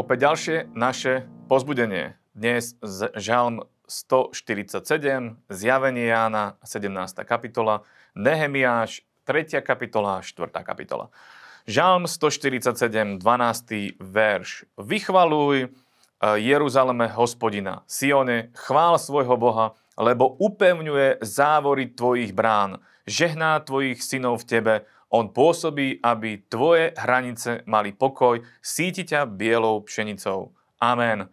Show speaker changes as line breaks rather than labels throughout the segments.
Opäť ďalšie naše pozbudenie. Dnes z Žalm 147, Zjavenie Jána, 17. kapitola, Nehemiáš, 3. kapitola, 4. kapitola. Žalm 147, 12. verš. Vychvaluj e, Jeruzaleme hospodina, Sione, chvál svojho Boha, lebo upevňuje závory tvojich brán, žehná tvojich synov v tebe, on pôsobí, aby tvoje hranice mali pokoj, síti ťa bielou pšenicou. Amen.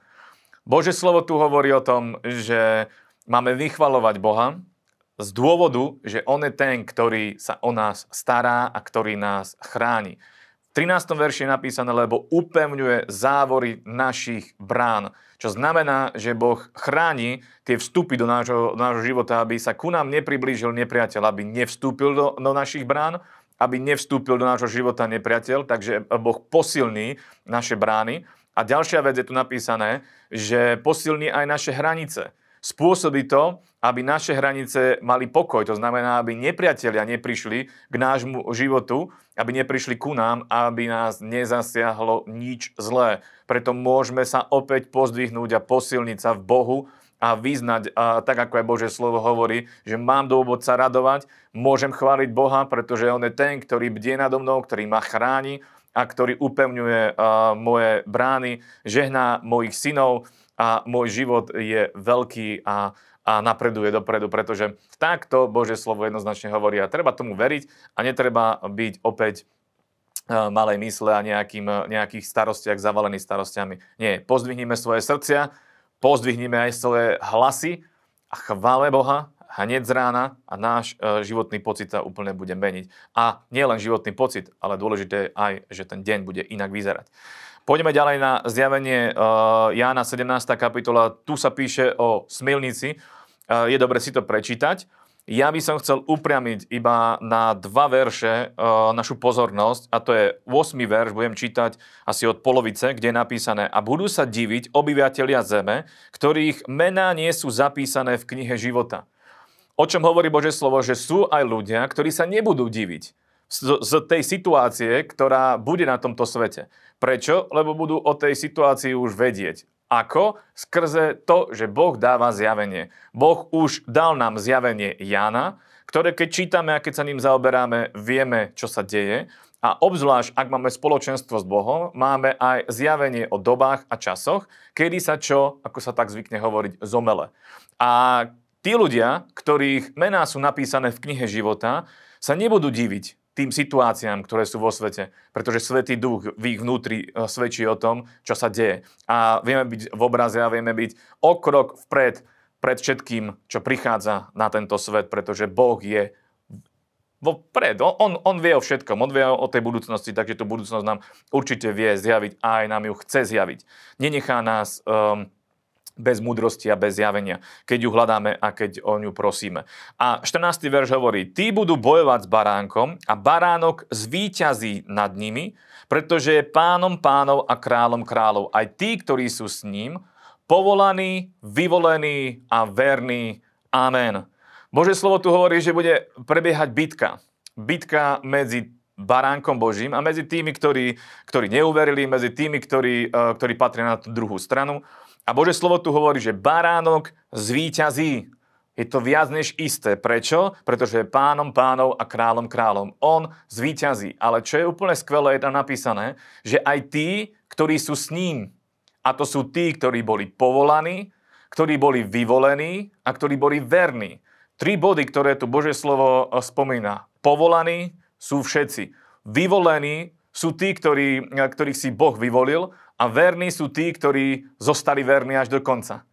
Bože slovo tu hovorí o tom, že máme vychvalovať Boha z dôvodu, že On je ten, ktorý sa o nás stará a ktorý nás chráni. V 13. verši je napísané, lebo upevňuje závory našich brán. Čo znamená, že Boh chráni tie vstupy do nášho, do nášho života, aby sa ku nám nepriblížil nepriateľ, aby nevstúpil do, do našich brán aby nevstúpil do nášho života nepriateľ, takže Boh posilní naše brány. A ďalšia vec je tu napísané, že posilní aj naše hranice. Spôsobí to, aby naše hranice mali pokoj. To znamená, aby nepriatelia neprišli k nášmu životu, aby neprišli ku nám, aby nás nezasiahlo nič zlé. Preto môžeme sa opäť pozdvihnúť a posilniť sa v Bohu, a vyznať, a tak ako aj Bože slovo hovorí, že mám dôvod sa radovať, môžem chváliť Boha, pretože On je ten, ktorý bdie nado mnou, ktorý ma chráni a ktorý upevňuje a, moje brány, žehná mojich synov a môj život je veľký a, a napreduje dopredu, pretože takto Bože slovo jednoznačne hovorí a treba tomu veriť a netreba byť opäť malej mysle a nejakým, nejakých starostiach, zavalených starostiami. Nie, pozdvihnime svoje srdcia, pozdvihneme aj celé hlasy a chvále Boha hneď z rána a náš e, životný pocit sa úplne bude meniť. A nie len životný pocit, ale dôležité je aj, že ten deň bude inak vyzerať. Poďme ďalej na zjavenie e, Jána 17. kapitola. Tu sa píše o smilnici. E, je dobre si to prečítať. Ja by som chcel upriamiť iba na dva verše e, našu pozornosť, a to je 8. verš, budem čítať asi od polovice, kde je napísané A budú sa diviť obyvateľia zeme, ktorých mená nie sú zapísané v knihe života. O čom hovorí Bože slovo, že sú aj ľudia, ktorí sa nebudú diviť z, z tej situácie, ktorá bude na tomto svete. Prečo? Lebo budú o tej situácii už vedieť. Ako? Skrze to, že Boh dáva zjavenie. Boh už dal nám zjavenie Jana, ktoré keď čítame a keď sa ním zaoberáme, vieme, čo sa deje. A obzvlášť, ak máme spoločenstvo s Bohom, máme aj zjavenie o dobách a časoch, kedy sa čo, ako sa tak zvykne hovoriť, zomele. A tí ľudia, ktorých mená sú napísané v knihe života, sa nebudú diviť, tým situáciám, ktoré sú vo svete. Pretože Svetý duch v ich vnútri e, svedčí o tom, čo sa deje. A vieme byť v obraze a vieme byť o krok vpred pred všetkým, čo prichádza na tento svet, pretože Boh je vopred. On, on, on vie o všetkom, on vie o tej budúcnosti, takže tú budúcnosť nám určite vie zjaviť a aj nám ju chce zjaviť. Nenechá nás... Um, bez múdrosti a bez javenia, keď ju hľadáme a keď o ňu prosíme. A 14. verš hovorí, tí budú bojovať s baránkom a baránok zvíťazí nad nimi, pretože je pánom pánov a králom kráľov. Aj tí, ktorí sú s ním, povolaní, vyvolení a verní. Amen. Bože slovo tu hovorí, že bude prebiehať bitka. Bitka medzi baránkom Božím a medzi tými, ktorí, ktorí neuverili, medzi tými, ktorí, eh, ktorí patria na tú druhú stranu. A Bože slovo tu hovorí, že baránok zvíťazí. Je to viac než isté. Prečo? Pretože je pánom pánov a kráľom kráľom. On zvíťazí. Ale čo je úplne skvelé, je tam napísané, že aj tí, ktorí sú s ním, a to sú tí, ktorí boli povolaní, ktorí boli vyvolení a ktorí boli verní. Tri body, ktoré tu Bože slovo spomína. Povolaní sú všetci. Vyvolení sú tí, ktorí, e, ktorých si Boh vyvolil a verní sú tí, ktorí zostali verní až do konca.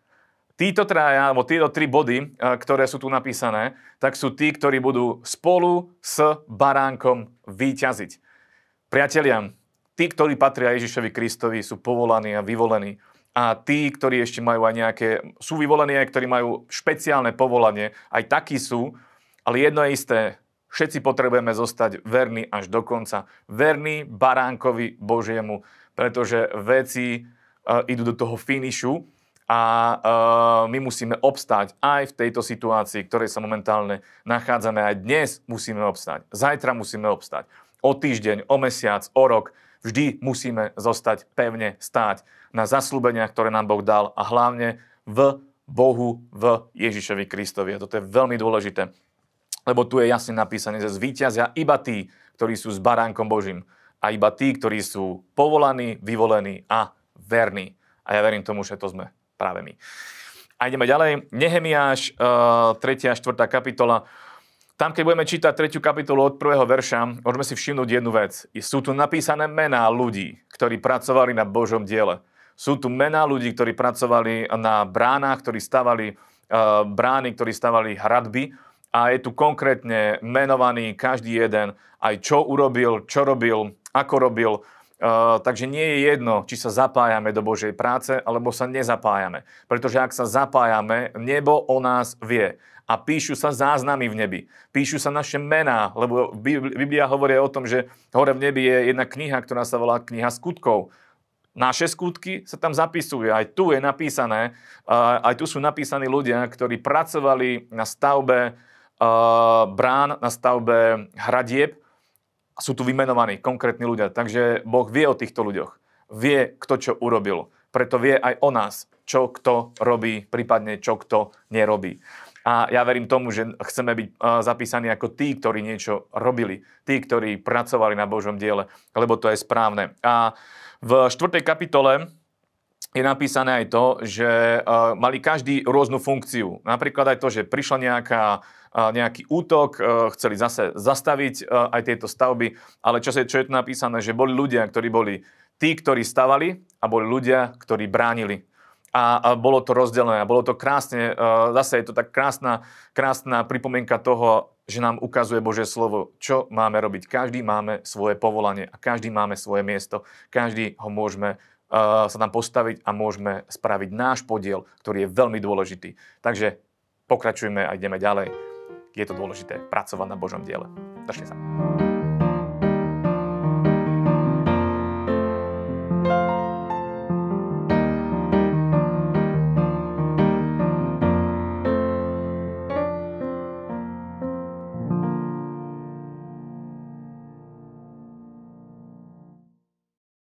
Títo traja, alebo tieto tri body, e, ktoré sú tu napísané, tak sú tí, ktorí budú spolu s baránkom výťaziť. Priatelia, tí, ktorí patria Ježišovi Kristovi, sú povolaní a vyvolení. A tí, ktorí ešte majú aj nejaké, sú vyvolení aj, ktorí majú špeciálne povolanie, aj takí sú, ale jedno je isté, Všetci potrebujeme zostať verní až do konca. Verní baránkovi Božiemu, pretože veci e, idú do toho finišu a e, my musíme obstáť aj v tejto situácii, ktorej sa momentálne nachádzame. Aj dnes musíme obstáť, zajtra musíme obstáť, o týždeň, o mesiac, o rok. Vždy musíme zostať pevne stáť na zaslúbeniach, ktoré nám Boh dal a hlavne v Bohu, v Ježišovi Kristovi. A toto je veľmi dôležité. Lebo tu je jasne napísané, že zvýťazia iba tí, ktorí sú s baránkom Božím. A iba tí, ktorí sú povolaní, vyvolení a verní. A ja verím tomu, že to sme práve my. A ideme ďalej. Nehemiáš, 3. a 4. kapitola. Tam, keď budeme čítať 3. kapitolu od prvého verša, môžeme si všimnúť jednu vec. Sú tu napísané mená ľudí, ktorí pracovali na Božom diele. Sú tu mená ľudí, ktorí pracovali na bránach, ktorí stavali eh, brány, ktorí stavali hradby a je tu konkrétne menovaný každý jeden, aj čo urobil, čo robil, ako robil. Uh, takže nie je jedno, či sa zapájame do Božej práce, alebo sa nezapájame. Pretože ak sa zapájame, nebo o nás vie. A píšu sa záznamy v nebi. Píšu sa naše mená, lebo Biblia hovorí o tom, že hore v nebi je jedna kniha, ktorá sa volá kniha skutkov naše skutky sa tam zapisujú. Aj tu je napísané, aj tu sú napísaní ľudia, ktorí pracovali na stavbe brán, na stavbe hradieb. Sú tu vymenovaní konkrétni ľudia. Takže Boh vie o týchto ľuďoch. Vie, kto čo urobil. Preto vie aj o nás, čo kto robí, prípadne čo kto nerobí. A ja verím tomu, že chceme byť zapísaní ako tí, ktorí niečo robili, tí, ktorí pracovali na Božom diele, lebo to je správne. A v 4. kapitole je napísané aj to, že uh, mali každý rôznu funkciu. Napríklad aj to, že prišla nejaká, e, nejaký útok, e, chceli zase zastaviť aj tieto stavby, ale čo, sa, čo je tu napísané, že boli ľudia, ktorí boli tí, ktorí stavali a boli ľudia, ktorí bránili. A, a bolo to rozdelené a bolo to krásne, zase je to tak krásna, krásna pripomienka toho, že nám ukazuje Božie slovo, čo máme robiť. Každý máme svoje povolanie a každý máme svoje miesto, každý ho môžeme sa tam postaviť a môžeme spraviť náš podiel, ktorý je veľmi dôležitý. Takže pokračujeme a ideme ďalej. Je to dôležité pracovať na Božom diele. Držte sa.